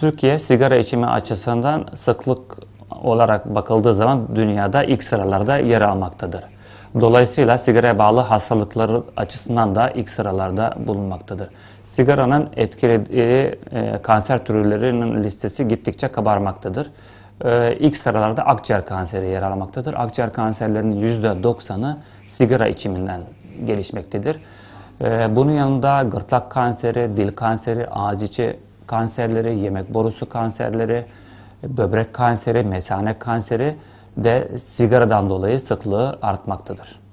Türkiye sigara içimi açısından sıklık olarak bakıldığı zaman dünyada ilk sıralarda yer almaktadır. Dolayısıyla sigaraya bağlı hastalıkları açısından da ilk sıralarda bulunmaktadır. Sigaranın etkilediği e, kanser türlerinin listesi gittikçe kabarmaktadır. E, ilk sıralarda akciğer kanseri yer almaktadır. Akciğer kanserlerinin %90'ı sigara içiminden gelişmektedir. E, bunun yanında gırtlak kanseri, dil kanseri, ağız içi kanserleri, yemek borusu kanserleri, böbrek kanseri, mesane kanseri de sigaradan dolayı sıklığı artmaktadır.